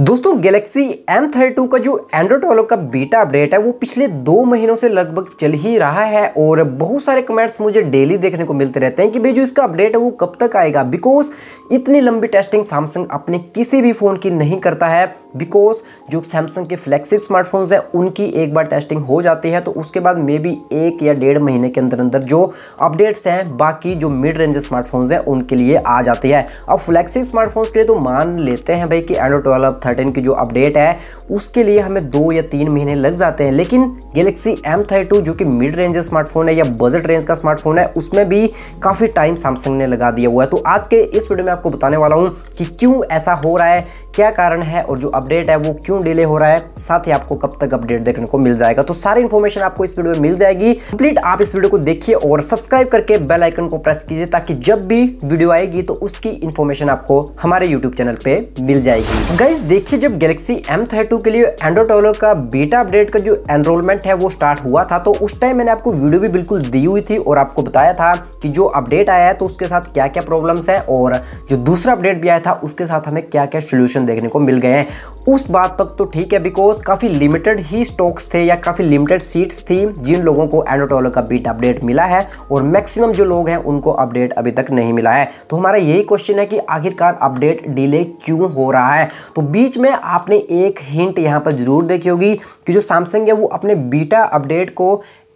दोस्तों Galaxy M thirty का जो एंड्रॉयड ट्वेल्व का बीटा अपडेट है वो पिछले दो महीनों से लगभग चल ही रहा है और बहुत सारे कमेंट्स मुझे डेली देखने को मिलते रहते हैं कि भाई जो इसका अपडेट है वो कब तक आएगा बिकॉज इतनी लंबी टेस्टिंग सैमसंग अपने किसी भी फ़ोन की नहीं करता है बिकॉज जो सैमसंग के फ्लैक्सिप स्मार्टफोन्स हैं उनकी एक बार टेस्टिंग हो जाती है तो उसके बाद मे बी एक या डेढ़ महीने के अंदर अंदर जो अपडेट्स हैं बाकी जो मिड रेंज स्मार्टफोन्स हैं उनके लिए आ जाती है अब फ्लैक्सिप स्मार्टफोन्स के लिए तो मान लेते हैं भाई कि एंड्रॉयड ट्वेल्व थर्टीन की जो अपडेट है उसके लिए हमें दो या तीन महीने लग जाते हैं लेकिन गैलेक्सी एम थर्टी जो कि मिड रेंज स्मार्टफोन है या बजट रेंज का स्मार्टफोन है उसमें भी काफ़ी टाइम सैमसंग ने लगा दिया हुआ है तो आज के इस वीडियो में आपको बताने वाला हूँ कि क्यों ऐसा हो रहा है क्या कारण है और जो अपडेट है वो क्यों डिले हो रहा है साथ ही आपको कब तक अपडेट देखने को मिल जाएगा तो सारी इन्फॉर्मेशन आपको इस वीडियो में मिल जाएगी कंप्लीट आप इस वीडियो को देखिए और सब्सक्राइब करके बेल आइकन को प्रेस कीजिए ताकि जब भी वीडियो आएगी तो उसकी इन्फॉर्मेशन आपको हमारे यूट्यूब चैनल पे मिल जाएगी गाइज देखिए जब गैलेक्सी M32 के लिए एंड्रॉइड ऑलो का बेटा अपडेट का जो एनरोलमेंट है वो स्टार्ट हुआ था तो उस टाइम मैंने आपको वीडियो भी बिल्कुल दी हुई थी और आपको बताया था कि जो अपडेट आया है तो उसके साथ क्या क्या प्रॉब्लम्स हैं और जो दूसरा अपडेट भी आया था उसके साथ हमें क्या क्या सोल्यूशन देखने को मिल गए हैं उस बात तक तो ठीक है बिकॉज काफ़ी लिमिटेड ही स्टॉक्स थे या काफ़ी लिमिटेड सीट्स थी जिन लोगों को एंड्रॉइड ऑलो का बीटा अपडेट मिला है और मैक्सिमम जो लोग हैं उनको अपडेट अभी तक नहीं मिला है तो हमारा यही क्वेश्चन है कि आखिरकार अपडेट डिले क्यों हो रहा है तो बी बीच में आपने एक हिंट यहाँ पर जरूर देखी होगी कि जो सैमसंग है वो अपने बीटा अपडेट को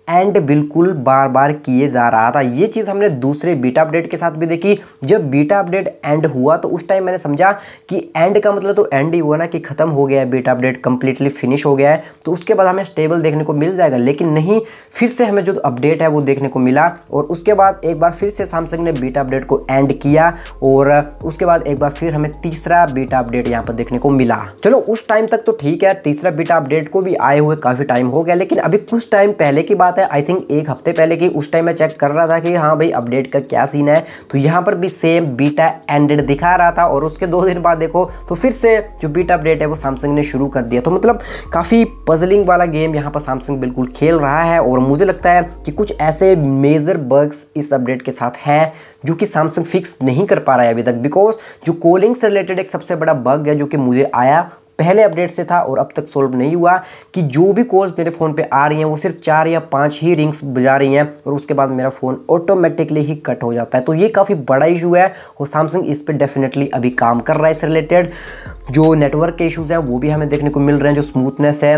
एंड बिल्कुल बार बार किए जा रहा था ये चीज़ हमने दूसरे बीटा अपडेट के साथ भी देखी जब बीटा अपडेट एंड हुआ तो उस टाइम मैंने समझा कि एंड का मतलब तो एंड ही हुआ ना कि ख़त्म हो गया है बीटा अपडेट कंप्लीटली फिनिश हो गया है तो उसके बाद हमें स्टेबल देखने को मिल जाएगा लेकिन नहीं फिर से हमें जो अपडेट है वो देखने को मिला और उसके बाद एक बार फिर से सैमसंग ने बीटा अपडेट को एंड किया और उसके बाद एक बार फिर हमें तीसरा बीटा अपडेट यहाँ पर देखने को मिला चलो उस टाइम तक तो ठीक है तीसरा बीटा अपडेट को भी आए हुए काफ़ी टाइम हो गया लेकिन अभी कुछ टाइम पहले की बात बात है आई थिंक एक हफ्ते पहले की उस टाइम मैं चेक कर रहा था कि हाँ भाई अपडेट का क्या सीन है तो यहाँ पर भी सेम बीटा एंडेड दिखा रहा था और उसके दो दिन बाद देखो तो फिर से जो बीटा अपडेट है वो सैमसंग ने शुरू कर दिया तो मतलब काफ़ी पजलिंग वाला गेम यहाँ पर सैमसंग बिल्कुल खेल रहा है और मुझे लगता है कि कुछ ऐसे मेजर बर्ग्स इस अपडेट के साथ हैं जो कि सैमसंग फिक्स नहीं कर पा रहा है अभी तक बिकॉज जो कॉलिंग से रिलेटेड एक सबसे बड़ा बग है जो कि मुझे आया पहले अपडेट से था और अब तक सॉल्व नहीं हुआ कि जो भी कॉल्स मेरे फ़ोन पे आ रही हैं वो सिर्फ चार या पाँच ही रिंग्स बजा रही हैं और उसके बाद मेरा फ़ोन ऑटोमेटिकली ही कट हो जाता है तो ये काफ़ी बड़ा इशू है और सैमसंग इस पर डेफिनेटली अभी काम कर रहा है इस रिलेटेड जो नेटवर्क के इशूज़ हैं वो भी हमें देखने को मिल रहे हैं जो स्मूथनेस है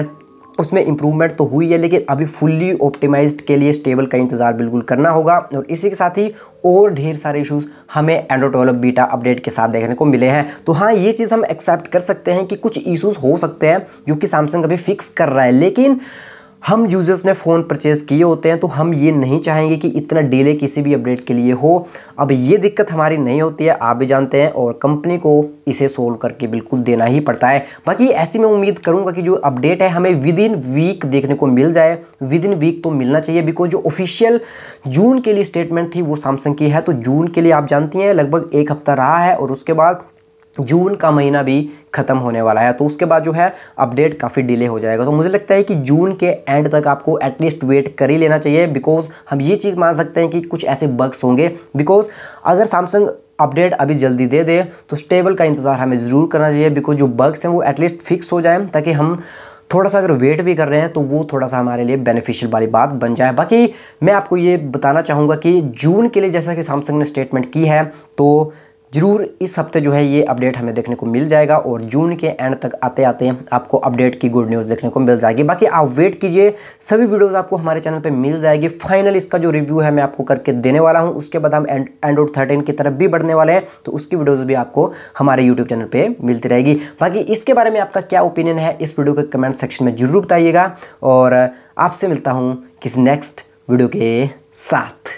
उसमें इंप्रूवमेंट तो हुई है लेकिन अभी फुल्ली ऑप्टिमाइज्ड के लिए स्टेबल का इंतज़ार बिल्कुल करना होगा और इसी के साथ ही और ढेर सारे इशूज़ हमें एंड्रो डेवलप बीटा अपडेट के साथ देखने को मिले हैं तो हाँ ये चीज़ हम एक्सेप्ट कर सकते हैं कि कुछ इशूज़ हो सकते हैं जो कि सैमसंग अभी फिक्स कर रहा है लेकिन हम यूज़र्स ने फ़ोन परचेज़ किए होते हैं तो हम ये नहीं चाहेंगे कि इतना डिले किसी भी अपडेट के लिए हो अब ये दिक्कत हमारी नहीं होती है आप भी जानते हैं और कंपनी को इसे सोल्व करके बिल्कुल देना ही पड़ता है बाकी ऐसी मैं उम्मीद करूंगा कि जो अपडेट है हमें विद इन वीक देखने को मिल जाए विद इन वीक तो मिलना चाहिए बिकॉज जो ऑफिशियल जून के लिए स्टेटमेंट थी वो सैमसंग की है तो जून के लिए आप जानती हैं लगभग एक हफ्ता रहा है और उसके बाद जून का महीना भी ख़त्म होने वाला है तो उसके बाद जो है अपडेट काफ़ी डिले हो जाएगा तो मुझे लगता है कि जून के एंड तक आपको एटलीस्ट वेट कर ही लेना चाहिए बिकॉज हम ये चीज़ मान सकते हैं कि कुछ ऐसे बग्स होंगे बिकॉज अगर सैमसंग अपडेट अभी जल्दी दे दे तो स्टेबल का इंतज़ार हमें ज़रूर करना चाहिए बिकॉज जो बग्स हैं वो एटलीस्ट फिक्स हो जाए ताकि हम थोड़ा सा अगर वेट भी कर रहे हैं तो वो थोड़ा सा हमारे लिए बेनिफिशियल वाली बात बन जाए बाकी मैं आपको ये बताना चाहूँगा कि जून के लिए जैसा कि सैमसंग ने स्टेटमेंट की है तो ज़रूर इस हफ्ते जो है ये अपडेट हमें देखने को मिल जाएगा और जून के एंड तक आते आते आपको अपडेट की गुड न्यूज़ देखने को मिल जाएगी बाकी आप वेट कीजिए सभी वीडियोस आपको हमारे चैनल पे मिल जाएगी फाइनल इसका जो रिव्यू है मैं आपको करके देने वाला हूँ उसके बाद हम एंड एंड्रॉइड थर्टीन की तरफ भी बढ़ने वाले हैं तो उसकी वीडियोज़ भी आपको हमारे यूट्यूब चैनल पर मिलती रहेगी बाकी इसके बारे में आपका क्या ओपिनियन है इस वीडियो के कमेंट सेक्शन में ज़रूर बताइएगा और आपसे मिलता हूँ किसी नेक्स्ट वीडियो के साथ